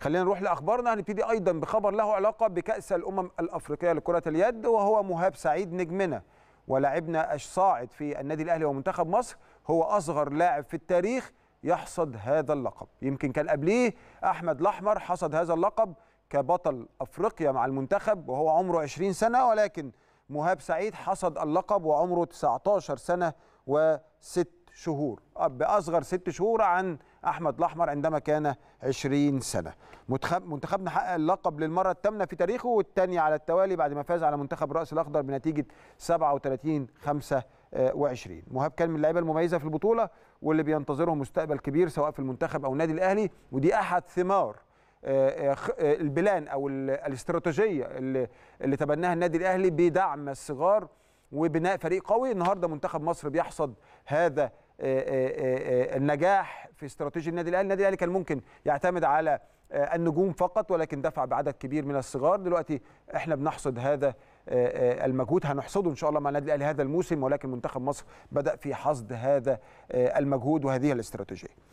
خلينا نروح لاخبارنا هنبتدي ايضا بخبر له علاقه بكاس الامم الافريقيه لكره اليد وهو مهاب سعيد نجمنا ولاعبنا الصاعد في النادي الاهلي ومنتخب مصر هو اصغر لاعب في التاريخ يحصد هذا اللقب يمكن كان قبليه احمد الاحمر حصد هذا اللقب كبطل افريقيا مع المنتخب وهو عمره 20 سنه ولكن مهاب سعيد حصد اللقب وعمره 19 سنه وست شهور آه، باصغر ست شهور عن احمد الاحمر عندما كان 20 سنه منتخبنا حقق اللقب للمره الثامنه في تاريخه والثاني على التوالي بعد ما فاز على منتخب راس الاخضر بنتيجه 37 25 آه، مهاب كان من اللعيبه المميزه في البطوله واللي بينتظرهم مستقبل كبير سواء في المنتخب او النادي الاهلي ودي احد ثمار آه، البلان او الاستراتيجيه اللي, اللي تبناها النادي الاهلي بدعم الصغار وبناء فريق قوي النهارده منتخب مصر بيحصد هذا آه، آه، آه، النجاح في استراتيجي النادي الاهلي النادي الاهلي كان ممكن يعتمد على النجوم فقط ولكن دفع بعدد كبير من الصغار دلوقتي احنا بنحصد هذا المجهود هنحصده ان شاء الله مع النادي الاهلي هذا الموسم ولكن منتخب مصر بدا في حصد هذا المجهود وهذه الاستراتيجيه